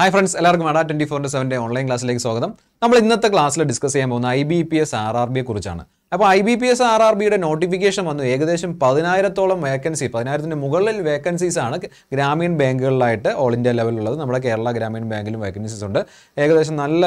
hi friends എല്ലാവർക്കും Adda twenty four സെവൻ്റെ online ക്ലാസ്സിലേക്ക് സ്വാഗതം നമ്മൾ ഇന്നത്തെ ക്ലാസ്സിൽ ഡിസ്കസ് ചെയ്യാൻ പോകുന്ന I B P S R R ബിയെ കുറിച്ചാണ് അപ്പോൾ I B P S R R ബിയുടെ നോട്ടിഫിക്കേഷൻ വന്നു ഏകദേശം പതിനായിരത്തോളം വേക്കൻസി പതിനായിരത്തിൻ്റെ മുകളിൽ വേക്കൻസീസ് ആണ് ഗ്രാമീൺ ബാങ്കുകളിലായിട്ട് ഓൾ ഇന്ത്യ ലെവലിലുള്ളത് നമ്മുടെ കേരള ഗ്രാമീൺ ബാങ്കിലും വേക്കൻസീസ് ഉണ്ട് ഏകദേശം നല്ല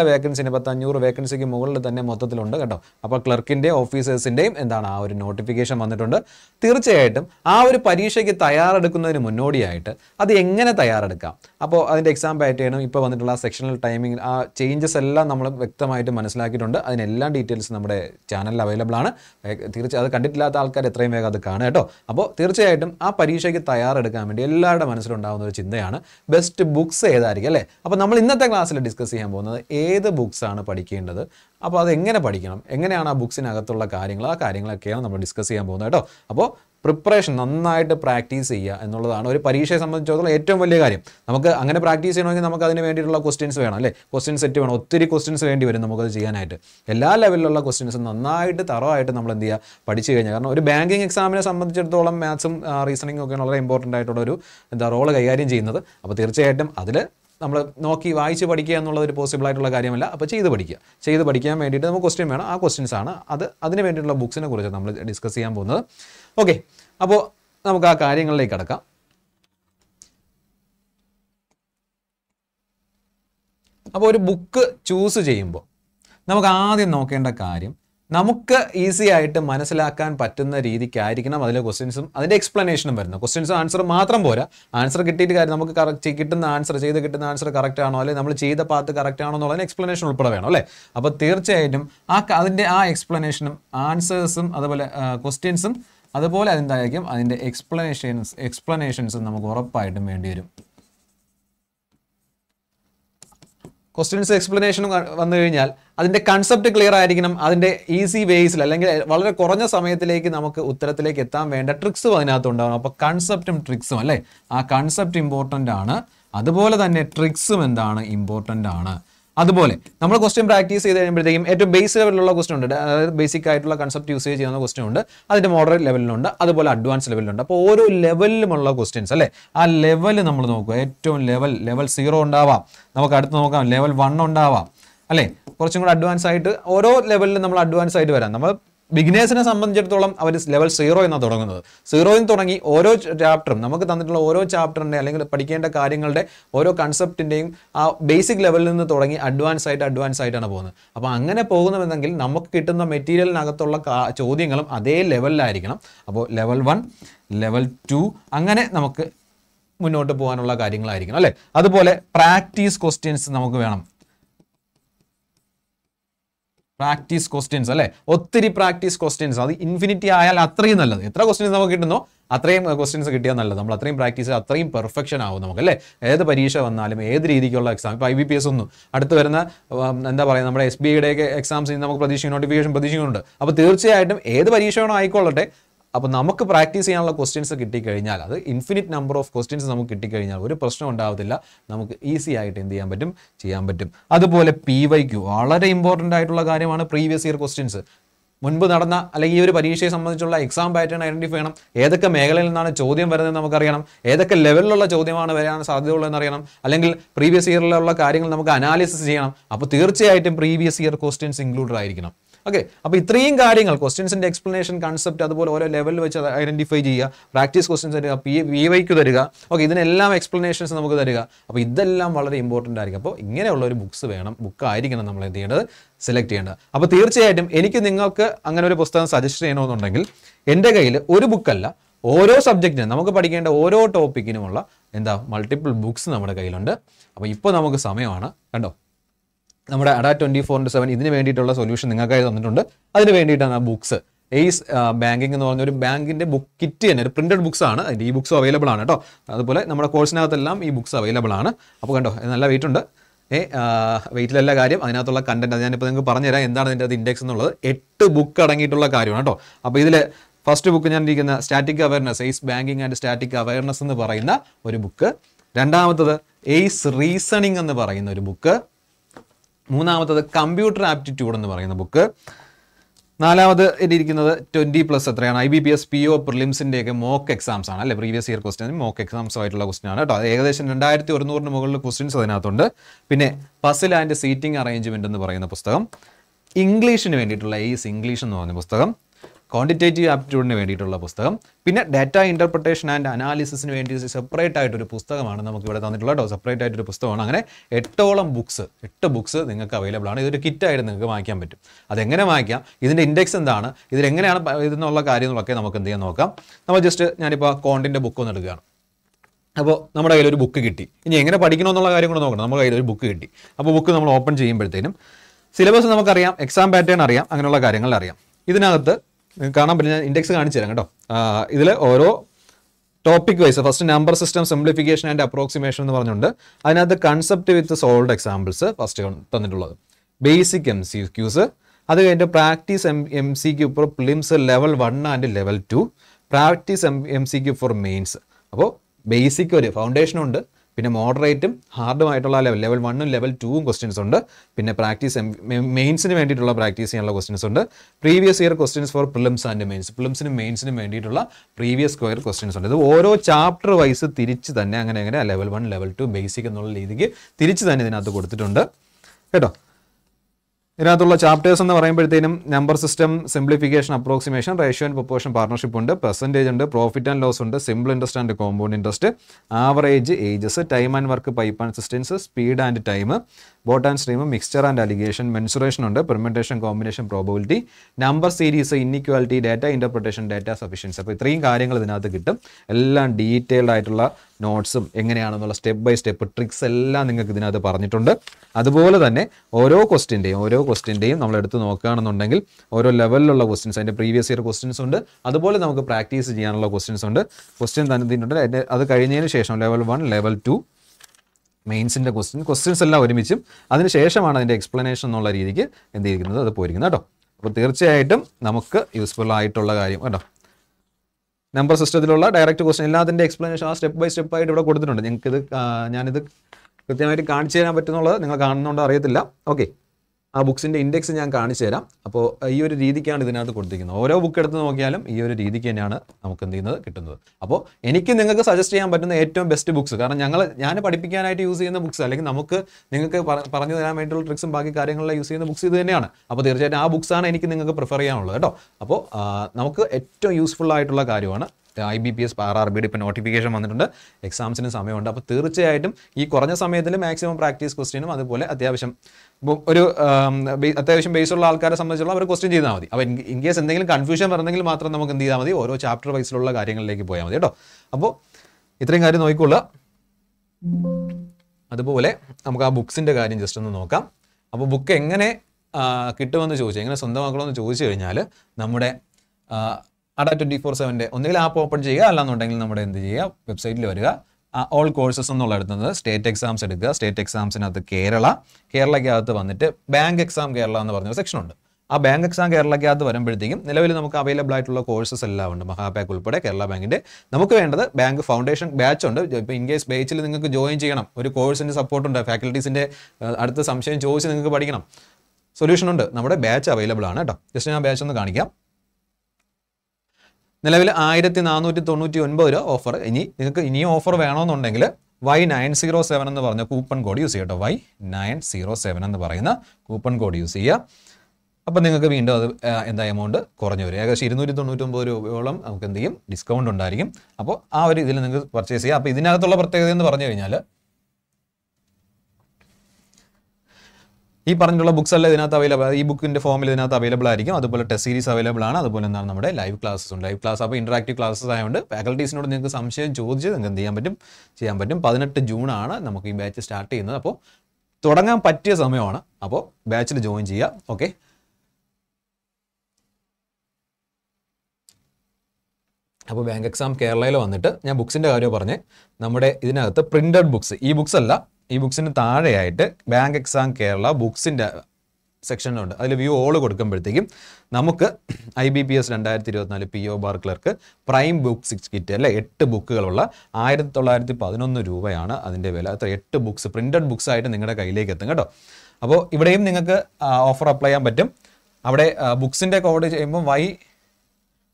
പത്ത് അഞ്ഞൂറ് വേക്കൻസിക്ക് മുകളിൽ തന്നെ മൊത്തത്തിലുണ്ട് കേട്ടോ അപ്പോൾ ക്ലർക്കിൻ്റെ ഓഫീസേഴ്സിൻ്റെയും എന്താണ് ആ ഒരു നോട്ടിഫിക്കേഷൻ വന്നിട്ടുണ്ട് തീർച്ചയായിട്ടും ആ ഒരു പരീക്ഷയ്ക്ക് തയ്യാറെടുക്കുന്നതിന് മുന്നോടിയായിട്ട് അത് എങ്ങനെ തയ്യാറെടുക്കാം അപ്പോൾ അതിൻ്റെ എക്സാം പാറ്റേണും ഇപ്പോൾ വന്നിട്ടുള്ള സെക്ഷണൽ ടൈമിംഗ് ആ ചേഞ്ചസ് എല്ലാം നമ്മൾ വ്യക്തമായിട്ട് മനസ്സിലാക്കിയിട്ടുണ്ട് അതിനെല്ലാം ഡീറ്റെയിൽസ് നമ്മുടെ ചാനലിൽ അവൈലബിൾ എന്നുള്ളതാണ് തീർച്ചയായും അത് കണ്ടിട്ടില്ലാത്ത ആൾക്കാർ എത്രയും വേഗം അത് കാണുക കേട്ടോ അപ്പോൾ തീർച്ചയായിട്ടും ആ പരീക്ഷയ്ക്ക് തയ്യാറെടുക്കാൻ വേണ്ടി എല്ലാവരുടെ മനസ്സിലുണ്ടാകുന്ന ഒരു ചിന്തയാണ് ബെസ്റ്റ് ബുക്സ് ഏതായിരിക്കും അല്ലേ അപ്പോൾ നമ്മൾ ഇന്നത്തെ ക്ലാസ്സിൽ ഡിസ്കസ് ചെയ്യാൻ പോകുന്നത് ഏത് ബുക്സാണ് പഠിക്കേണ്ടത് അപ്പോൾ അത് എങ്ങനെ പഠിക്കണം എങ്ങനെയാണ് ആ ബുക്സിനകത്തുള്ള കാര്യങ്ങൾ ആ കാര്യങ്ങളൊക്കെയാണ് നമ്മൾ ഡിസ്കസ് ചെയ്യാൻ പോകുന്നത് കേട്ടോ അപ്പോൾ പ്രിപ്പറേഷൻ നന്നായിട്ട് പ്രാക്ടീസ് ചെയ്യുക എന്നുള്ളതാണ് ഒരു പരീക്ഷയെ സംബന്ധിച്ചിടത്തോളം ഏറ്റവും വലിയ കാര്യം നമുക്ക് അങ്ങനെ പ്രാക്ടീസ് ചെയ്യണമെങ്കിൽ നമുക്ക് അതിന് വേണ്ടിയിട്ടുള്ള ക്വസ്റ്റ്യൻസ് വേണം അല്ലേ ക്വസ്റ്റ്യൻ സെറ്റ് വേണം ഒത്തിരി ക്വസ്റ്റ്യൻസ് വേണ്ടി വരും നമുക്കത് ചെയ്യാനായിട്ട് എല്ലാ ലെവലിലുള്ള ക്വസ്റ്റ്യൻസും നന്നായിട്ട് തറവായിട്ട് നമ്മൾ എന്ത് ചെയ്യുക പഠിച്ചു കഴിഞ്ഞാൽ കാരണം ഒരു ബാങ്കിങ് എക്സാമിനെ സംബന്ധിച്ചിടത്തോളം മാത്സും റീസണിങ്ങും ഒക്കെ വളരെ ഇമ്പോർട്ടൻ്റ് ആയിട്ടുള്ള ഒരു എന്താ റോൾ കൈകാര്യം ചെയ്യുന്നത് അപ്പോൾ തീർച്ചയായിട്ടും അതിൽ നമ്മൾ നോക്കി വായിച്ച് പഠിക്കുക എന്നുള്ളത് ഒരു പോസിബിൾ ആയിട്ടുള്ള കാര്യമല്ല അപ്പോൾ ചെയ്ത് പഠിക്കുക ചെയ്ത് പഠിക്കാൻ വേണ്ടിയിട്ട് നമുക്ക് ക്വസ്റ്റ്യൻ വേണം ആ ക്വസ്റ്റ്യൻസ് ആണ് അത് അതിന് വേണ്ടിയിട്ടുള്ള ബുക്സിനെ കുറിച്ച് നമ്മൾ ഡിസ്കസ് ചെയ്യാൻ പോകുന്നത് ഓക്കെ അപ്പോൾ നമുക്ക് ആ കാര്യങ്ങളിലേക്ക് കിടക്കാം അപ്പോൾ ഒരു ബുക്ക് ചൂസ് ചെയ്യുമ്പോൾ നമുക്ക് ആദ്യം നോക്കേണ്ട കാര്യം നമുക്ക് ഈസി ആയിട്ട് മനസ്സിലാക്കാൻ പറ്റുന്ന രീതിക്കായിരിക്കണം അതിലെ ക്വസ്റ്റ്യൻസും അതിൻ്റെ എക്സ്പ്ലനേഷനും വരുന്നത് ക്വസ്റ്റ്യൻസും ആൻസർ മാത്രം പോരാ ആൻസർ കിട്ടിയിട്ട് കാര്യം നമുക്ക് കറക്റ്റ് കിട്ടുന്ന ആൻസർ ചെയ്ത് കിട്ടുന്ന ആൻസർ കറക്റ്റ് ആണോ അല്ലെങ്കിൽ നമ്മൾ ചെയ്ത പാത്ത് കറക്റ്റ് ആണോ എന്നുള്ളതിന് എക്സ്പ്ലനേഷൻ ഉൾപ്പെടെ വേണം അല്ലേ അപ്പോൾ തീർച്ചയായിട്ടും ആ അതിൻ്റെ ആ എക്സ്പ്ലനേഷനും ആൻസേഴ്സും അതുപോലെ ക്വസ്റ്റ്യൻസും അതുപോലെ അതെന്തായിരിക്കും അതിൻ്റെ എക്സ്പ്ലനേഷൻസ് എക്സ്പ്ലനേഷൻസും നമുക്ക് ഉറപ്പായിട്ടും വേണ്ടി വരും ക്വസ്റ്റ്യൻസ് എക്സ്പ്ലനേഷനും വന്നു കഴിഞ്ഞാൽ അതിൻ്റെ കൺസെപ്റ്റ് ക്ലിയർ ആയിരിക്കണം അതിൻ്റെ ഈസി വേസിൽ അല്ലെങ്കിൽ വളരെ കുറഞ്ഞ സമയത്തിലേക്ക് നമുക്ക് ഉത്തരത്തിലേക്ക് എത്താൻ വേണ്ട ട്രിക്സും അതിനകത്ത് ഉണ്ടാവണം അപ്പോൾ കൺസെപ്റ്റും ട്രിക്സും അല്ലേ ആ കൺസെപ്റ്റ് ഇമ്പോർട്ടൻ്റ് ആണ് അതുപോലെ തന്നെ ട്രിക്സും എന്താണ് ഇമ്പോർട്ടൻ്റ് ആണ് അതുപോലെ നമ്മൾ ക്വസ്റ്റ്യൻ പ്രാക്ടീസ് ചെയ്ത് കഴിയുമ്പോഴത്തേക്കും ഏറ്റവും ബേസ് ലെവലിലുള്ള ക്വസ്റ്റ്യൻ ഉണ്ട് അതായത് ബേസിക് ആയിട്ടുള്ള കൺസെപ്റ്റ് യൂസേജ് ചെയ്യുന്ന ക്വസ്റ്റ്യൻ ഉണ്ട് അതിൻ്റെ മോഡറേറ്റ് ലെവലിലുണ്ട് അതുപോലെ അഡ്വാൻസ് ലെവലിലുണ്ട് അപ്പോൾ ഓരോ ലെവലിലുമുള്ള ക്വസ്റ്റ്യൻസ് അല്ലേ ആ ലെവൽ നമ്മൾ നോക്കുക ഏറ്റവും ലെവൽ ലെവൽ സീറോ ഉണ്ടാവാം നമുക്ക് അടുത്ത് നോക്കാം ലെവൽ വൺ ഉണ്ടാവാം അല്ലേ കുറച്ചും കൂടെ അഡ്വാൻസ് ആയിട്ട് ഓരോ ലെവലിലും നമ്മൾ അഡ്വാൻസ് ആയിട്ട് വരാം നമ്മൾ ബിഗിനേഴ്സിനെ സംബന്ധിച്ചിടത്തോളം അവർ ലെവൽ സീറോ എന്നാണ് തുടങ്ങുന്നത് സീറോയിൽ തുടങ്ങി ഓരോ ചാപ്റ്ററും നമുക്ക് തന്നിട്ടുള്ള ഓരോ ചാപ്റ്ററിൻ്റെ അല്ലെങ്കിൽ പഠിക്കേണ്ട കാര്യങ്ങളുടെ ഓരോ കൺസെപ്റ്റിൻ്റെയും ആ ബേസിക് ലെവലിൽ നിന്ന് തുടങ്ങി അഡ്വാൻസ് ആയിട്ട് അഡ്വാൻസ് ആയിട്ടാണ് പോകുന്നത് അപ്പോൾ അങ്ങനെ പോകുന്നുവെന്നെങ്കിൽ നമുക്ക് കിട്ടുന്ന മെറ്റീരിയലിനകത്തുള്ള ചോദ്യങ്ങളും അതേ ലെവലിലായിരിക്കണം അപ്പോൾ ലെവൽ വൺ ലെവൽ ടു അങ്ങനെ നമുക്ക് മുന്നോട്ട് പോകാനുള്ള കാര്യങ്ങളായിരിക്കണം അല്ലേ അതുപോലെ പ്രാക്ടീസ് ക്വസ്റ്റ്യൻസ് നമുക്ക് വേണം പ്രാക്ടീസ് ക്വസ്റ്റ്യൻസ് അല്ലേ ഒത്തിരി പ്രാക്ടീസ് ക്വസ്റ്റ്യൻസ് അത് ഇൻഫിനിറ്റി ആയാൽ അത്രയും നല്ലത് എത്ര ക്വസ്റ്റ്യൻസ് നമുക്ക് കിട്ടുന്നോ അത്രയും ക്വസ്റ്റ്യൻസ് കിട്ടിയാൽ നല്ലത് നമ്മൾ അത്രയും പ്രാക്ടീസ് അത്രയും പെർഫെക്ഷൻ ആവും നമുക്ക് അല്ലേ ഏത് പരീക്ഷ വന്നാലും ഏത് രീതിക്കുള്ള എക്സാം ഇപ്പോൾ ഐ ബി പി എസ് ഒന്നും അടുത്ത് വരുന്ന എന്താ പറയുക നമ്മുടെ എസ് ബി ഐയുടെ ഒക്കെ എക്സാംസ് നമുക്ക് പ്രതീക്ഷിക്കും നോട്ടിഫിക്കേഷൻ പ്രതീക്ഷിക്കുന്നുണ്ട് അപ്പോൾ തീർച്ചയായിട്ടും ഏത് പരീക്ഷ പരീക്ഷയാണോ ആയിക്കോളട്ടെ അപ്പോൾ നമുക്ക് പ്രാക്ടീസ് ചെയ്യാനുള്ള ക്വസ്റ്റ്യൻസ് കിട്ടിക്കഴിഞ്ഞാൽ അത് ഇൻഫിനിറ്റ് നമ്പർ ഓഫ് ക്വസ്റ്റ്യൻസ് നമുക്ക് കിട്ടിക്കഴിഞ്ഞാൽ ഒരു പ്രശ്നം ഉണ്ടാവത്തില്ല നമുക്ക് ഈസി ആയിട്ട് എന്ത് ചെയ്യാൻ പറ്റും ചെയ്യാൻ പറ്റും അതുപോലെ പി വൈ ക്യു വളരെ ഇമ്പോർട്ടൻ്റ് ആയിട്ടുള്ള കാര്യമാണ് പ്രീവിയസ് ഇയർ ക്വസ്റ്റ്യൻസ് മുൻപ് നടന്ന അല്ലെങ്കിൽ ഈ ഒരു പരീക്ഷയെ സംബന്ധിച്ചുള്ള എക്സാം പാറ്റേൺ ഐഡന്റിഫൈ ചെയ്യണം ഏതൊക്കെ മേഖലയിൽ നിന്നാണ് ചോദ്യം വരുന്നത് നമുക്കറിയണം ഏതൊക്കെ ലെവലിലുള്ള ചോദ്യമാണ് വരാൻ സാധ്യതയുള്ളതെന്ന് അറിയണം അല്ലെങ്കിൽ പ്രീവിയസ് ഇയറിലുള്ള കാര്യങ്ങൾ നമുക്ക് അനാലിസിസ് ചെയ്യണം അപ്പോൾ തീർച്ചയായിട്ടും പ്രീവിയസ് ഇയർ ക്വസ്റ്റ്യൻസ് ഇൻക്ലൂഡഡ് ആയിരിക്കണം ഓക്കെ അപ്പോൾ ഇത്രയും കാര്യങ്ങൾ ക്വസ്റ്റ്യൻസിൻ്റെ എക്സ്പ്ലനേഷൻ കൺസെപ്റ്റ് അതുപോലെ ഓരോ ലെവൽ വെച്ച് ഐഡന്റിഫൈ ചെയ്യുക പ്രാക്ടീസ് ക്വസ്റ്റ്യൻസ് തരിക പി വി വൈക്ക് തരിക ഓക്കെ ഇതിനെല്ലാം എക്സ്പ്ലനേഷൻസ് നമുക്ക് തരിക അപ്പോൾ ഇതെല്ലാം വളരെ ഇമ്പോർട്ടൻ്റ് ആയിരിക്കും അപ്പോൾ ഇങ്ങനെയുള്ള ഒരു ബുക്ക്സ് വേണം ബുക്ക് ആയിരിക്കണം നമ്മൾ എന്ത് ചെയ്യേണ്ടത് സെലക്ട് ചെയ്യേണ്ടത് അപ്പോൾ തീർച്ചയായിട്ടും എനിക്ക് നിങ്ങൾക്ക് അങ്ങനെ ഒരു പുസ്തകം സജസ്റ്റ് ചെയ്യണമെന്നുണ്ടെങ്കിൽ എൻ്റെ കയ്യിൽ ഒരു ബുക്കല്ല ഓരോ സബ്ജക്റ്റിനും നമുക്ക് പഠിക്കേണ്ട ഓരോ ടോപ്പിക്കിനുമുള്ള എന്താ മൾട്ടിപ്പിൾ ബുക്സ് നമ്മുടെ കയ്യിലുണ്ട് അപ്പോൾ ഇപ്പോൾ നമുക്ക് സമയമാണ് കണ്ടോ നമ്മുടെ Adda twenty four into seven ഇതിന് വേണ്ടിയിട്ടുള്ള സൊല്യൂഷൻ നിങ്ങൾക്കായി തന്നിട്ടുണ്ട് അതിന് വേണ്ടിയിട്ടാണ് ആ ബുക്സ് എയ്സ് ബാങ്കിങ് എന്ന് പറഞ്ഞ ഒരു ബാങ്കിൻ്റെ ബുക്ക് കിറ്റ് തന്നെ ഒരു പ്രിൻറ്റഡ് ബുക്സ് ആണ് അതിൻ്റെ ഈ ബുക്സ് അവൈലബിൾ ആണ് കേട്ടോ അതുപോലെ നമ്മുടെ കോഴ്സിനകത്തെല്ലാം ഈ ബുക്സ് അവൈലബിൾ ആണ് അപ്പോൾ കണ്ടോ നല്ല വെയിറ്റ് ഉണ്ട് ഏ വെയിറ്റിലല്ല കാര്യം അതിനകത്തുള്ള കണ്ടന്റ് അത് ഞാനിപ്പോൾ നിങ്ങൾക്ക് പറഞ്ഞുതരാം എന്താണ് അതിൻ്റെ അത് ഇൻഡെക്സ് എന്നുള്ളത് എട്ട് ബുക്ക് അടങ്ങിയിട്ടുള്ള കാര്യമാണ് കേട്ടോ അപ്പോൾ ഇതിൽ ഫസ്റ്റ് ബുക്ക് ഞാൻ ഇരിക്കുന്ന static awareness ace banking and static awareness എന്ന് പറയുന്ന ഒരു ബുക്ക് രണ്ടാമത്തത് എയ്സ് റീസണിങ് എന്ന് പറയുന്ന ഒരു ബുക്ക് മൂന്നാമത്തത് കമ്പ്യൂട്ടർ ആപ്റ്റിറ്റ്യൂഡ് എന്ന് പറയുന്ന ബുക്ക് നാലാമത് ഇരിക്കുന്നത് ട്വൻറ്റി പ്ലസ് എത്രയാണ് I B P S P O പ്രിലിംസിൻ്റെയൊക്കെ മോക്ക് എക്സാംസ് ആണ് അല്ലെ previous year question mock exams ആയിട്ടുള്ള ക്വസ്റ്റ്യൻ ആണ് കേട്ടോ ഏകദേശം രണ്ടായിരത്തി ഒരുന്നൂറിന് മുകളിൽ ക്വസ്റ്റ്യൻസ് അതിനകത്തുണ്ട് പിന്നെ പസിൽ ആൻഡ് സീറ്റിംഗ് അറേഞ്ച്മെൻ്റ് എന്ന് പറയുന്ന പുസ്തകം ഇംഗ്ലീഷിന് വേണ്ടിയിട്ടുള്ള ഈസ് ഇംഗ്ലീഷ് എന്ന് പറഞ്ഞ പുസ്തകം ക്വാണ്ടിറ്റേറ്റീവ് ആപ്റ്റിറ്റ്യൂഡിന് വേണ്ടിയിട്ടുള്ള പുസ്തകം പിന്നെ ഡാറ്റ ഇൻ്റർപ്രിട്ടേഷൻ ആൻഡ് അനാലിസിന് വേണ്ടി സെപ്പറേറ്റ് ആയിട്ടൊരു പുസ്തകമാണ് നമുക്ക് ഇവിടെ തന്നിട്ടുള്ള സെപ്പറേറ്റ് ആയിട്ടൊരു പുസ്തകമാണ് അങ്ങനെ എട്ടോളം ബുക്സ് എട്ട് ബുക്സ് നിങ്ങൾക്ക് അവൈലബിൾ ആണ് ഇതൊരു കിറ്റായിട്ട് നിങ്ങൾക്ക് വാങ്ങിക്കാൻ പറ്റും അതെങ്ങനെ വാങ്ങിക്കാം ഇതിൻ്റെ ഇൻഡെക്സ് എന്താണ് ഇതിലെങ്ങനെയാണ് ഇതെന്നുള്ള കാര്യങ്ങളൊക്കെ നമുക്ക് എന്ത് ചെയ്യാൻ നോക്കാം നമ്മൾ ജസ്റ്റ് ഞാനിപ്പോൾ കോണ്ടിൻ്റെ ബുക്ക് ഒന്ന് എടുക്കുകയാണ് അപ്പോൾ നമ്മുടെ കയ്യിൽ ഒരു ബുക്ക് കിട്ടി ഇനി എങ്ങനെ പഠിക്കണമെന്നുള്ള കാര്യം കൂടെ നോക്കണം നമ്മുടെ കയ്യിൽ ഒരു ബുക്ക് കിട്ടി അപ്പോൾ ബുക്ക് നമ്മൾ ഓപ്പൺ ചെയ്യുമ്പോഴത്തേനും സിലബസ് നമുക്കറിയാം എക്സാം പാറ്റേൺ അറിയാം അങ്ങനെയുള്ള കാര്യങ്ങൾ അറിയാം ഇതിനകത്ത് കാണാൻ പറ്റും ഞാൻ ഇൻഡെക്സ് കാണിച്ചു തരാം കേട്ടോ ഇതിൽ ഓരോ topic wise first number system simplification and approximation എന്ന് പറഞ്ഞുകൊണ്ട് അതിനകത്ത് concept with solved examples first തന്നിട്ടുള്ളത് ബേസിക് എം സി ക്യൂസ് അത് കഴിഞ്ഞിട്ട് practice M M C Q for prelims level one and level two practice M M C Q for mains അപ്പോൾ basic ഒരു ഫൗണ്ടേഷനുണ്ട് പിന്നെ മോഡറേറ്റും ഹാർഡുമായിട്ടുള്ള ലെവൽ ലെവൽ വണ്ണും ലെവൽ ടൂവും ക്വസ്റ്റ്യൻസ് ഉണ്ട് പിന്നെ പ്രാക്ടീസ് മെയിൻസിന് വേണ്ടിയിട്ടുള്ള പ്രാക്ടീസ് ചെയ്യാനുള്ള ക്വസ്റ്റ്യൻസ് ഉണ്ട് previous year questions for prelims and mains പ്രിലിംസിനും മെയിൻസിനും വേണ്ടിയിട്ടുള്ള പ്രീവിയസ് സ്ക്വയർ ക്വസ്റ്റ്യൻസ് ഉണ്ട് ഇത് ഓരോ ചാപ്റ്റർ വൈസ് തിരിച്ച് തന്നെ അങ്ങനെ അങ്ങനെ level one level two basic എന്നുള്ള രീതിക്ക് തിരിച്ച് തന്നെ ഇതിനകത്ത് കൊടുത്തിട്ടുണ്ട് കേട്ടോ ഇതിനകത്തുള്ള ചാപ്റ്റേഴ്സ് എന്ന് പറയുമ്പോഴത്തേനും number system simplification approximation ratio and proportion partnership ഉണ്ട് പെർസെൻറ്റേജ് ഉണ്ട് പ്രോഫിറ്റ് ആൻഡ് ലോസ് ഉണ്ട് simple interest and compound interest average ages time and work pipe and cisterns speed and time boat and stream mixture and alligation mensuration ഉണ്ട് permutation combination probability number series inequality data interpretation data sufficiency അപ്പോൾ ഇത്രയും കാര്യങ്ങൾ ഇതിനകത്ത് കിട്ടും എല്ലാം detailed ആയിട്ടുള്ള നോട്ട്സും എങ്ങനെയാണെന്നുള്ള സ്റ്റെപ്പ് ബൈ സ്റ്റെപ്പ് ട്രിക്സ് എല്ലാം നിങ്ങൾക്ക് ഇതിനകത്ത് പറഞ്ഞിട്ടുണ്ട് അതുപോലെ തന്നെ ഓരോ ക്വസ്റ്റിൻ്റെയും ഓരോ ക്വസ്റ്റിൻ്റെയും നമ്മൾ എടുത്ത് നോക്കുകയാണെന്നുണ്ടെങ്കിൽ ഓരോ ലെവലിലുള്ള ക്വസ്റ്റ്യൻസ് അതിൻ്റെ പ്രീവിയസ് ഇയർ ക്വസ്റ്റ്യൻസ് ഉണ്ട് അതുപോലെ നമുക്ക് പ്രാക്ടീസ് ചെയ്യാനുള്ള ക്വസ്റ്റ്യൻസ് ഉണ്ട് ക്വസ്റ്റ്യൻ തന്നിട്ടുണ്ട് അതിൻ്റെ അത് കഴിഞ്ഞതിന് ശേഷം ലെവൽ വൺ ലെവൽ ടു മെയിൻസിൻ്റെ ക്വസ്റ്റ്യൻ ക്വസ്റ്റ്യൻസ് എല്ലാം ഒരുമിച്ചും ശേഷമാണ് അതിൻ്റെ എക്സ്പ്ലനേഷൻ എന്നുള്ള രീതിക്ക് എന്ത് ചെയ്തിരിക്കുന്നത് അത് പോയിരിക്കുന്നത് കേട്ടോ അപ്പോൾ തീർച്ചയായിട്ടും നമുക്ക് യൂസ്ഫുൾ ആയിട്ടുള്ള കാര്യം കേട്ടോ നമ്പർ സിസ്റ്റത്തിലുള്ള ഡയറക്റ്റ് ക്വസ്റ്റ്യൻ എല്ലാത്തിൻ്റെ എക്സ്പ്ലനേഷൻ ആ സ്റ്റെപ്പ് ബൈ സ്റ്റെപ്പ് ആയിട്ട് ഇവിടെ കൊടുത്തിട്ടുണ്ട് നിങ്ങൾക്ക് ഇത് ഞാനിത് കൃത്യമായിട്ട് കാണിച്ചു തരാൻ പറ്റുന്നുള്ളത് നിങ്ങൾ കാണുന്നതുകൊണ്ട് അറിയത്തില്ല ഓക്കെ ആ ബുക്സിൻ്റെ ഇൻഡെക്സ് ഞാൻ കാണിച്ചു തരാം അപ്പോൾ ഈ ഒരു രീതിക്കാണ് ഇതിനകത്ത് കൊടുത്തിരിക്കുന്നത് ഓരോ ബുക്ക് എടുത്ത് നോക്കിയാലും ഈ ഒരു രീതിക്ക് തന്നെയാണ് നമുക്ക് എന്ത് ചെയ്യുന്നത് കിട്ടുന്നത് അപ്പോൾ എനിക്ക് നിങ്ങൾക്ക് സജസ്റ്റ് ചെയ്യാൻ പറ്റുന്ന ഏറ്റവും ബെസ്റ്റ് ബുക്സ് കാരണം ഞങ്ങൾ ഞാൻ പഠിപ്പിക്കാനായിട്ട് യൂസ് ചെയ്യുന്ന ബുക്സ് അല്ലെങ്കിൽ നമുക്ക് നിങ്ങൾക്ക് പറഞ്ഞു തരാൻ വേണ്ടിയുള്ള ട്രിക്സും ബാക്കി കാര്യങ്ങളെല്ലാം യൂസ് ചെയ്യുന്ന ബുക്സ് ഇത് തന്നെയാണ് അപ്പോൾ തീർച്ചയായിട്ടും ആ ബുക്സാണ് എനിക്ക് നിങ്ങൾക്ക് പ്രിഫർ ചെയ്യാനുള്ളത് കേട്ടോ അപ്പോൾ നമുക്ക് ഏറ്റവും യൂസ്ഫുൾ ആയിട്ടുള്ള കാര്യമാണ് I B P S R R ബിയുടെ ഇപ്പം നോട്ടിഫിക്കേഷൻ വന്നിട്ടുണ്ട് എക്സാംസിന് സമയമുണ്ട് അപ്പോൾ തീർച്ചയായിട്ടും ഈ കുറഞ്ഞ സമയത്തിൽ മാക്സിമം പ്രാക്ടീസ് ക്വസ്റ്റ്യനും അതുപോലെ അത്യാവശ്യം ഒരു അത്യാവശ്യം ബേസുള്ള ആൾക്കാരെ സംബന്ധിച്ചുള്ള അവർ ക്വസ്റ്റ്യൻ ചെയ്താൽ മതി അപ്പോൾ ഇൻ കേസ് എന്തെങ്കിലും കൺഫ്യൂഷൻ വരണമെങ്കിൽ മാത്രം നമുക്ക് എന്ത് ചെയ്താൽ മതി ഓരോ ചാപ്റ്റർ വൈസിലുള്ള കാര്യങ്ങളിലേക്ക് പോയാൽ മതി കേട്ടോ അപ്പോൾ ഇത്രയും കാര്യം നോക്കിക്കൊള്ളുക അതുപോലെ നമുക്ക് ആ ബുക്സിൻ്റെ കാര്യം ജസ്റ്റ് ഒന്ന് നോക്കാം അപ്പോൾ ബുക്ക് എങ്ങനെ കിട്ടുമെന്ന് ചോദിച്ചു എങ്ങനെ സ്വന്തമാക്കണമെന്ന് ചോദിച്ചു കഴിഞ്ഞാൽ നമ്മുടെ അഡ ട്വൻറ്റി ഫോർ സെവൻ്റെ ഒന്നുകിൽ ആപ്പ് ഓപ്പൺ ചെയ്യുക അല്ലാന്നുണ്ടെങ്കിൽ നമ്മുടെ എന്ത് ചെയ്യുക വെബ്സൈറ്റിൽ വരിക ഓൾ കോഴ്സസ് എന്നുള്ള എടുത്തത് സ്റ്റേറ്റ് എക്സാംസ് എടുക്കുക സ്റ്റേറ്റ് എക്സാംസിനകത്ത് കേരള കേരളയ്ക്കകത്ത് വന്നിട്ട് ബാങ്ക് എക്സാം കേരള എന്ന് പറഞ്ഞ സെക്ഷൻ ഉണ്ട് ആ ബാങ്ക് എക്സാം കേരളയ്ക്കകത്ത് വരുമ്പോഴത്തേക്കും നിലവിൽ നമുക്ക് അവൈലബിൾ ആയിട്ടുള്ള കോഴ്സസ് എല്ലാം ഉണ്ട് മഹാപാക്ക് ഉൾപ്പെടെ കേരള ബാങ്കിൻ്റെ നമുക്ക് വേണ്ടത് ബാങ്ക് ഫൗണ്ടേഷൻ ബാച്ച് ഉണ്ട് ഇപ്പോൾ ഇൻ കേസ് ബാച്ചിൽ നിങ്ങൾക്ക് ജോയിൻ ചെയ്യണം ഒരു കോഴ്സിൻ്റെ സപ്പോർട്ടുണ്ട് ഫാക്കൽറ്റീസിൻ്റെ അടുത്ത സംശയം ചോദിച്ച് നിങ്ങൾക്ക് പഠിക്കണം സൊല്യൂഷൻ ഉണ്ട് നമ്മുടെ ബാച്ച് അവൈലബിൾ ആണ് കേട്ടോ ജസ്റ്റ് ഞാൻ ബാച്ച് ഒന്ന് കാണിക്കാം നിലവിൽ ആയിരത്തി നാനൂറ്റി തൊണ്ണൂറ്റി ഒൻപത് രൂപ ഓഫർ ഇനി നിങ്ങൾക്ക് ഇനിയും ഓഫർ വേണമെന്നുണ്ടെങ്കിൽ വൈ നയൻ സീറോ സെവൻ എന്ന് പറഞ്ഞ കൂപ്പൺ കോഡ് യൂസ് ചെയ്യട്ടോ വൈ നയൻ സീറോ സെവൻ എന്ന് പറയുന്ന കൂപ്പൺ കോഡ് യൂസ് ചെയ്യുക അപ്പം നിങ്ങൾക്ക് വീണ്ടും അത് എന്താ എമൗണ്ട് കുറഞ്ഞു വരും ഏകദേശം ഇരുന്നൂറ്റി ഒമ്പത് രൂപയോളം നമുക്ക് എന്ത് ചെയ്യും ഡിസ്കൗണ്ട് ഉണ്ടായിരിക്കും അപ്പോൾ ആ ഒരു ഇതിൽ നിങ്ങൾക്ക് പർച്ചേസ് ചെയ്യാം അപ്പോൾ ഇതിനകത്തുള്ള പ്രത്യേകത എന്ന് പറഞ്ഞു കഴിഞ്ഞാൽ ഈ പറഞ്ഞിട്ടുള്ള ബുക്സ് എല്ലാം ഇതിനകത്ത് അവൈലബിൾ ഈ ബുക്കിൻ്റെ ഫോമിൽ ഇതിനകത്ത് അവൈലബിൾ ആയിരിക്കും അതുപോലെ ടെസ്റ്റ് സീരീസ് അവൈലബിൾ ആണ് അതുപോലെ എന്താണ് നമ്മുടെ ലൈവ് ക്ലാസ്സും ഉണ്ട് ലൈവ് ക്ലാസ് അപ്പോൾ ഇൻട്രാക്റ്റീവ് ക്ലാസ്സസ് ആയതുകൊണ്ട് ഫാക്കൽറ്റീസിനോട് നിങ്ങൾക്ക് സംശയം ചോദിച്ച് നിങ്ങൾക്ക് എന്ത് ചെയ്യാൻ പറ്റും ചെയ്യാൻ പറ്റും പതിനെട്ട് ആണ് നമുക്ക് ഈ ബാച്ച് സ്റ്റാർട്ട് ചെയ്യുന്നത് അപ്പോൾ തുടങ്ങാൻ പറ്റിയ സമയമാണ് അപ്പോൾ ബാച്ചിൽ ജോയിൻ ചെയ്യുക ഓക്കെ അപ്പോൾ ബാങ്ക് എക്സാം കേരളയിൽ വന്നിട്ട് ഞാൻ ബുക്സിൻ്റെ കാര്യം പറഞ്ഞ് നമ്മുടെ ഇതിനകത്ത് പ്രിൻറ്റഡ് ബുക്സ് ഈ ബുക്സ് അല്ല ഈ ബുക്സിന് താഴെയായിട്ട് ബാങ്ക് എക്സാം കേരള ബുക്സിൻ്റെ സെക്ഷനുണ്ട് അതിൽ വ്യൂ ഓൾ കൊടുക്കുമ്പോഴത്തേക്കും നമുക്ക് ഐ ബി പി എസ് രണ്ടായിരത്തി ഇരുപത്തിനാല് P O bar clerk prime book six kit അല്ലെ എട്ട് ബുക്കുകളുള്ള ആയിരത്തി തൊള്ളായിരത്തി പതിനൊന്ന് രൂപയാണ് അതിൻ്റെ വില അത്ര എട്ട് ബുക്സ് പ്രിൻറ്റഡ് ബുക്സ് ആയിട്ട് നിങ്ങളുടെ കയ്യിലേക്ക് എത്തും കേട്ടോ അപ്പോൾ ഇവിടെയും നിങ്ങൾക്ക് ഓഫർ അപ്ലൈ ചെയ്യാൻ പറ്റും അവിടെ ബുക്സിൻ്റെ കോഡ് ചെയ്യുമ്പോൾ വൈ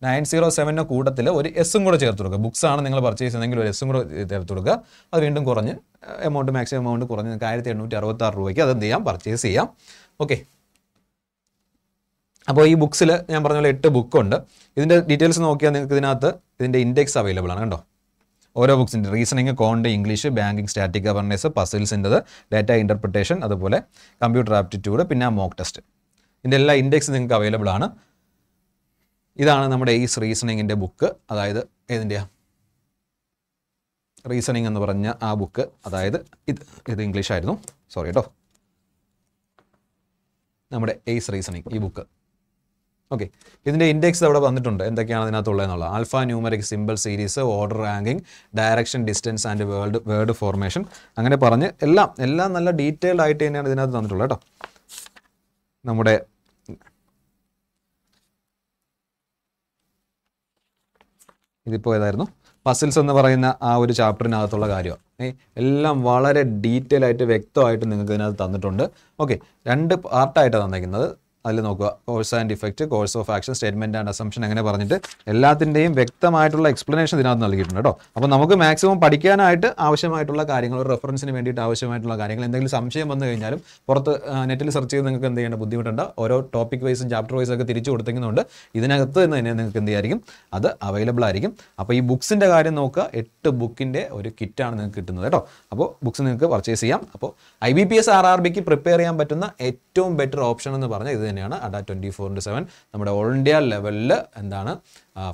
നയൻ സീറോ സെവൻ്റെ കൂട്ടത്തിൽ ഒരു എസും കൂടെ ചേർത്ത് കൊടുക്കുക ബുക്സ് ആണ് നിങ്ങൾ പർച്ചേസ് ചെയ്യുന്നതെങ്കിൽ ഒരു എസും കൂടെ ചേർത്ത് കൊടുക്കുക അത് വീണ്ടും കുറഞ്ഞ് എമൗണ്ട് മാക്സിമം എമൗണ്ട് കുറഞ്ഞ് നിങ്ങൾക്ക് ആയിരത്തി എണ്ണൂറ്റി അറുപത്താറ് രൂപയ്ക്ക് അത് എന്ത് ചെയ്യാം പർച്ചേസ് ചെയ്യാം ഓക്കെ അപ്പോൾ ഈ ബുക്സിൽ ഞാൻ പറഞ്ഞ പോലെ എട്ട് ബുക്കുണ്ട് ഇതിൻ്റെ ഡീറ്റെയിൽസ് നോക്കിയാൽ നിങ്ങൾക്ക് ഇതിനകത്ത് ഇതിൻ്റെ ഇൻഡെക്സ് അവൈലബിൾ ആണ് കേട്ടോ ഓരോ ബുക്സിൻ്റെ reasoning quant English banking static governance പസിൽസിൻ്റെത് ഡാറ്റ ഇൻ്റർപ്രിട്ടേഷൻ അതുപോലെ കമ്പ്യൂട്ടർ ആപ്റ്റിറ്റ്യൂഡ് പിന്നെ മോക്ക് ടെസ്റ്റ് ഇതിൻ്റെ എല്ലാ ഇൻഡെക്സ് നിങ്ങൾക്ക് അവൈലബിൾ ആണ് ഇതാണ് നമ്മുടെ ഈസ് റീസണിങ്ങിൻ്റെ ബുക്ക് അതായത് ഏതിൻ്റെ റീസണിങ് എന്ന് പറഞ്ഞ ആ ബുക്ക് അതായത് ഇത് ഇത് ഇംഗ്ലീഷ് ആയിരുന്നു സോറി കേട്ടോ നമ്മുടെ എയ്സ് റീസണിങ് ഈ ബുക്ക് ഓക്കെ ഇതിൻ്റെ ഇൻഡെക്സ് അവിടെ വന്നിട്ടുണ്ട് എന്തൊക്കെയാണ് അതിനകത്തുള്ളതെന്നുള്ള alpha numeric simple series order ranking direction distance and world word formation അങ്ങനെ പറഞ്ഞ് എല്ലാം എല്ലാം നല്ല ഡീറ്റെയിൽഡ് ആയിട്ട് തന്നെയാണ് ഇതിനകത്ത് തന്നിട്ടുള്ളത് കേട്ടോ നമ്മുടെ ഇതിപ്പോൾ ഏതായിരുന്നു പസിൽസ് എന്ന് പറയുന്ന ആ ഒരു ചാപ്റ്ററിനകത്തുള്ള കാര്യമാണ് എല്ലാം വളരെ ഡീറ്റെയിൽ ആയിട്ട് വ്യക്തമായിട്ട് നിങ്ങൾക്ക് ഇതിനകത്ത് തന്നിട്ടുണ്ട് ഓക്കെ രണ്ട് പാർട്ടായിട്ടാണ് തന്നിരിക്കുന്നത് അതിൽ നോക്കുക cause and effect course of action statement and assumption അങ്ങനെ പറഞ്ഞിട്ട് എല്ലാത്തിൻ്റെയും വ്യക്തമായിട്ടുള്ള എക്സ്പ്ലനേഷൻ ഇതിനകത്ത് നൽകിയിട്ടുണ്ട് കേട്ടോ അപ്പോൾ നമുക്ക് മാക്സിമം പഠിക്കാനായിട്ട് ആവശ്യമായിട്ടുള്ള കാര്യങ്ങൾ ഒരു റെഫറൻസിന് വേണ്ടിയിട്ട് ആവശ്യമായിട്ടുള്ള കാര്യങ്ങൾ എന്തെങ്കിലും സംശയം വന്നു കഴിഞ്ഞാലും പുറത്ത് നെറ്റിൽ സെർച്ച് ചെയ്ത് നിങ്ങൾക്ക് എന്ത് ചെയ്യേണ്ട ബുദ്ധിമുട്ടുണ്ട് ഓരോ ടോപ്പിക് വൈസും ചാപ്റ്റർ വൈസും ഒക്കെ തിരിച്ചു കൊടുത്തിരിക്കുന്നതുകൊണ്ട് ഇതിനകത്ത് തന്നെ നിങ്ങൾക്ക് എന്ത് ചെയ്യായിരിക്കും അത് അവൈലബിൾ ആയിരിക്കും അപ്പോൾ ഈ ബുക്സിൻ്റെ കാര്യം നോക്കുക എട്ട് ബുക്കിൻ്റെ ഒരു കിറ്റാണ് നിങ്ങൾക്ക് കിട്ടുന്നത് കേട്ടോ അപ്പോൾ ബുക്സ് നിങ്ങൾക്ക് പർച്ചേസ് ചെയ്യാം അപ്പോൾ I B P S R R ബിക്ക് പ്രിപ്പയർ ചെയ്യാൻ പറ്റുന്ന ഏറ്റവും ബെറ്റർ ഓപ്ഷൻ എന്ന് പറഞ്ഞാൽ ഇത് തന്നെയാണ് Adda twenty four into seven നമ്മുടെ ഓൾ ഇന്ത്യ ലെവലിൽ എന്താണ്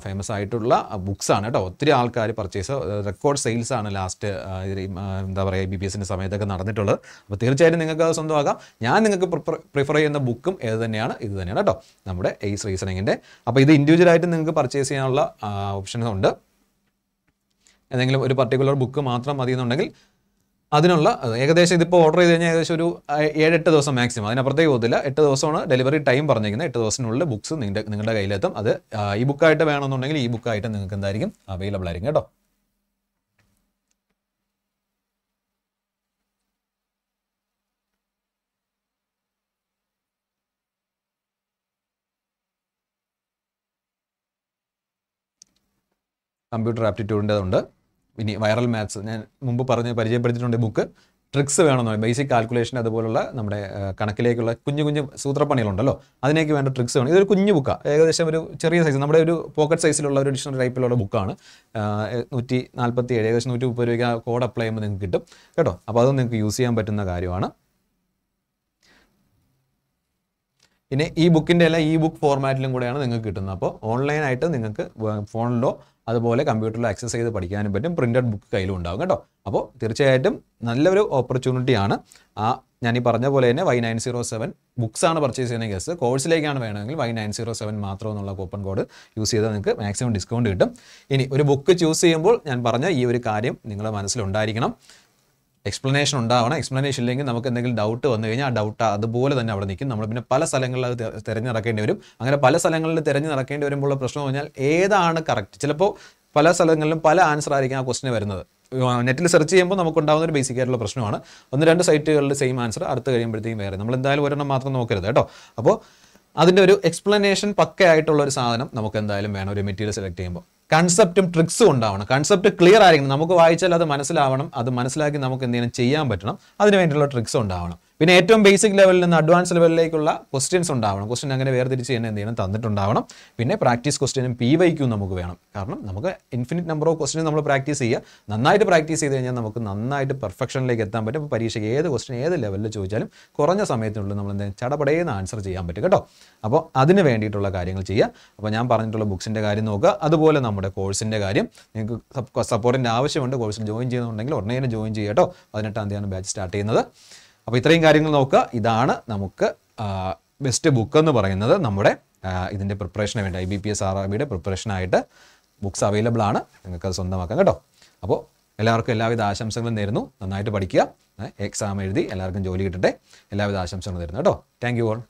ഫേമസ് ആയിട്ടുള്ള ബുക്സാണ് കേട്ടോ ഒത്തിരി ആൾക്കാർ പർച്ചേസ് റെക്കോർഡ് സെയിൽസ് ആണ് ലാസ്റ്റ് എന്താ പറയുക ബി ബി എസിൻ്റെ സമയത്തൊക്കെ നടന്നിട്ടുള്ളത് അപ്പോൾ തീർച്ചയായിട്ടും നിങ്ങൾക്ക് അത് സ്വന്തമാക്കാം ഞാൻ നിങ്ങൾക്ക് പ്രിഫർ ചെയ്യുന്ന ബുക്കും ഏത് തന്നെയാണ് ഇത് തന്നെയാണ് കേട്ടോ നമ്മുടെ എയ്സ് റീസണിങ്ങിൻ്റെ അപ്പോൾ ഇത് ഇൻഡിവിജ്വലായിട്ട് നിങ്ങൾക്ക് പർച്ചേസ് ചെയ്യാനുള്ള ഓപ്ഷൻസ് ഉണ്ട് ഏതെങ്കിലും ഒരു പർട്ടിക്കുലർ ബുക്ക് മാത്രം മതി എന്നുണ്ടെങ്കിൽ അതിനുള്ള ഏകദേശം ഇതിപ്പോൾ ഓർഡർ ചെയ്ത് കഴിഞ്ഞാൽ ഏകദേശം ഒരു ഏഴെട്ട് ദിവസം മാക്സിമം അതിനപ്പുറത്തേക്ക് പോകത്തില്ല എട്ട് ദിവസമാണ് ഡെലിവറി ടൈം പറഞ്ഞിരിക്കുന്നത് എട്ട് ദിവസത്തിനുള്ളിൽ ബുക്ക്സ് നിങ്ങളുടെ നിങ്ങളുടെ കയ്യിലെത്തും അത് ഈ ബുക്കായിട്ട് വേണമെന്നുണ്ടെങ്കിൽ ഈ ബുക്കായിട്ട് നിങ്ങൾക്ക് എന്തായിരിക്കും അവൈലബിൾ ആയിരിക്കും കേട്ടോ കമ്പ്യൂട്ടർ ആപ്റ്റിറ്റ്യൂഡിൻ്റെതുണ്ട് ഇനി വൈറൽ മാത്സ് ഞാൻ മുമ്പ് പറഞ്ഞ് പരിചയപ്പെടുത്തിയിട്ടുണ്ട് ബുക്ക് ട്രിക്സ് വേണമെന്ന് ബേസിക് കാൽക്കുലേഷൻ അതുപോലുള്ള നമ്മുടെ കണക്കിലേക്കുള്ള കുഞ്ഞു കുഞ്ഞു സൂത്രപ്പണികളുണ്ടല്ലോ അതിനേക്ക് വേണ്ട ട്രിക്സ് വേണം ഇതൊരു കുഞ്ഞു ബുക്കാണ് ഏകദേശം ഒരു ചെറിയ സൈസ് നമ്മുടെ ഒരു പോക്കറ്റ് സൈസിലുള്ള ഒരു ഡിക്ഷണറി ടൈപ്പിലുള്ള ബുക്കാണ് നൂറ്റി നാൽപ്പത്തി ഏഴ് ഏകദേശം നൂറ്റി മുപ്പത് രൂപയ്ക്ക് കോഡ് അപ്ലൈ ചെയ്യുമ്പോൾ നിങ്ങൾക്ക് കിട്ടും കേട്ടോ അപ്പോൾ അത് നിങ്ങൾക്ക് യൂസ് ചെയ്യാൻ പറ്റുന്ന കാര്യമാണ് പിന്നെ ഈ ബുക്കിൻ്റെ എല്ലാം ഈ ബുക്ക് ഫോർമാറ്റിലും കൂടെയാണ് നിങ്ങൾക്ക് കിട്ടുന്നത് അപ്പോൾ ഓൺലൈനായിട്ട് നിങ്ങൾക്ക് ഫോണിലോ അതുപോലെ കമ്പ്യൂട്ടറിലോ ആക്സസ് ചെയ്ത് പഠിക്കാനും പറ്റും പ്രിൻറ്റഡ് ബുക്ക് കയ്യിലും ഉണ്ടാകും കേട്ടോ അപ്പോൾ തീർച്ചയായിട്ടും നല്ലൊരു ഓപ്പർച്യൂണിറ്റിയാണ് ആ ഞാൻ ഈ പറഞ്ഞ പോലെ തന്നെ Y nine zero seven books ആണ് പർച്ചേസ് ചെയ്യുന്ന കേസ് കോഴ്സിലേക്കാണ് വേണമെങ്കിൽ വൈ നയൻ സീറോ സെവൻ മാത്രം എന്നുള്ള കൂപ്പൺ കോഡ് യൂസ് ചെയ്താൽ നിങ്ങൾക്ക് മാക്സിമം ഡിസ്കൗണ്ട് കിട്ടും ഇനി ഒരു ബുക്ക് ചൂസ് ചെയ്യുമ്പോൾ ഞാൻ പറഞ്ഞ ഈ ഒരു കാര്യം നിങ്ങളുടെ മനസ്സിലുണ്ടായിരിക്കണം എക്സ്പ്ലനേഷൻ ഉണ്ടാവണം എക്സ്പ്ലനേഷൻ ഇല്ലെങ്കിൽ നമുക്ക് എന്തെങ്കിലും ഡൗട്ട് വന്നു കഴിഞ്ഞാൽ ആ ഡൗട്ട് അതുപോലെ തന്നെ അവിടെ നിൽക്കും നമ്മൾ പിന്നെ പല സ്ഥലങ്ങളിൽ അത് തിരഞ്ഞു നടക്കേണ്ടി വരും അങ്ങനെ പല സ്ഥലങ്ങളിൽ തിരഞ്ഞു നടക്കേണ്ടി വരുമ്പോൾ പ്രശ്നം പറഞ്ഞാൽ ഏതാണ് കറക്റ്റ് ചിലപ്പോൾ പല സ്ഥലങ്ങളിലും പല ആൻസർ ആയിരിക്കും ആ ക്വസ്റ്റിന് വരുന്നത് നെറ്റിൽ സെർച്ച് ചെയ്യുമ്പോൾ നമുക്കുണ്ടാകുന്ന ഒരു ബേസിക് ആയിട്ടുള്ള പ്രശ്നമാണ് ഒന്ന് രണ്ട് സൈറ്റുകളിൽ സെയിം ആൻസർ അടുത്ത് കഴിയുമ്പോഴത്തേക്കും വേറെ നമ്മൾ എന്തായാലും ഒരെണ്ണം മാത്രം നോക്കരുത് കേട്ടോ അപ്പോൾ അതിൻ്റെ ഒരു എക്സ്പ്ലനേഷൻ പക്കയായിട്ടുള്ള ഒരു സാധനം നമുക്ക് എന്തായാലും വേണം ഒരു മെറ്റീരിയൽ സെലക്ട് ചെയ്യുമ്പോൾ കൺസെപ്റ്റും ട്രിക്സും ഉണ്ടാവണം കൺസെപ്റ്റ് ക്ലിയർ ആയിരിക്കണം നമുക്ക് വായിച്ചാൽ അത് മനസ്സിലാവണം അത് മനസ്സിലാക്കി നമുക്ക് എന്തെങ്കിലും ചെയ്യാൻ പറ്റണം അതിന് വേണ്ടിയുള്ള ട്രിക്സും ഉണ്ടാവണം പിന്നെ ഏറ്റവും ബേസിക് ലെവലിൽ നിന്ന് അഡ്വാൻസ് ലെവലിലേക്കുള്ള ക്വസ്റ്റ്യൻസ് ഉണ്ടാവണം ക്വസ്റ്റ്യൻ അങ്ങനെ വേർതിരിച്ച് തന്നെ എന്ത് ചെയ്യണം തന്നിട്ടുണ്ടാവണം പിന്നെ പ്രാക്ടീസ് ക്വസ്റ്റ്യനും പി വൈക്കും നമുക്ക് വേണം കാരണം നമുക്ക് ഇൻഫിനിറ്റ് നമ്പർ ഓഫ് ക്വസ്റ്റ്യൻ നമ്മൾ പ്രാക്ടീസ് ചെയ്യുക നന്നായിട്ട് പ്രാക്ടീസ് ചെയ്ത് കഴിഞ്ഞാൽ നമുക്ക് നന്നായിട്ട് പെർഫെക്ഷനിലേക്ക് എത്താൻ പറ്റും അപ്പോൾ പരീക്ഷയ്ക്ക് ഏത് ക്വസ്റ്റ്യൻ ഏത് ലെവലിൽ ചോദിച്ചാലും കുറഞ്ഞ സമയത്തിനുള്ളിൽ നമ്മൾ എന്തെങ്കിലും ചടപടേന്ന് ആൻസർ ചെയ്യാൻ പറ്റും കേട്ടോ അപ്പോൾ അതിന് വേണ്ടിയിട്ടുള്ള കാര്യങ്ങൾ ചെയ്യുക അപ്പോൾ ഞാൻ പറഞ്ഞിട്ടുള്ള ബുക്സിൻ്റെ കാര്യം നോക്കുക അതുപോലെ നമ്മുടെ കോഴ്സിൻ്റെ കാര്യം നിങ്ങൾക്ക് സപ്പോർട്ടിൻ്റെ ആവശ്യമുണ്ട് കോഴ്സിൽ ജോയിൻ ചെയ്യുന്നുണ്ടെങ്കിൽ ഉടനെ തന്നെ ജോയിൻ ചെയ്യാം കേട്ടോ പതിനെട്ടാം തീയതിയാണ് ബാച്ച് സ്റ്റാർട്ട് ചെയ്യുന്നത് അപ്പോൾ ഇത്രയും കാര്യങ്ങൾ നോക്കുക ഇതാണ് നമുക്ക് ബെസ്റ്റ് ബുക്ക് എന്ന് പറയുന്നത് നമ്മുടെ ഇതിൻ്റെ പ്രിപ്പറേഷന് വേണ്ടി I B P S R R ബിയുടെ പ്രിപ്പറേഷനായിട്ട് ബുക്ക്സ് അവൈലബിൾ ആണ് നിങ്ങൾക്ക് അത് സ്വന്തമാക്കാം കേട്ടോ അപ്പോൾ എല്ലാവർക്കും എല്ലാവിധ ആശംസകളും നേരുന്നു നന്നായിട്ട് പഠിക്കുക എക്സാം എഴുതി എല്ലാവർക്കും ജോലി കിട്ടട്ടെ എല്ലാവിധ ആശംസകളും നേരുന്നു കേട്ടോ താങ്ക് യു ഓൾ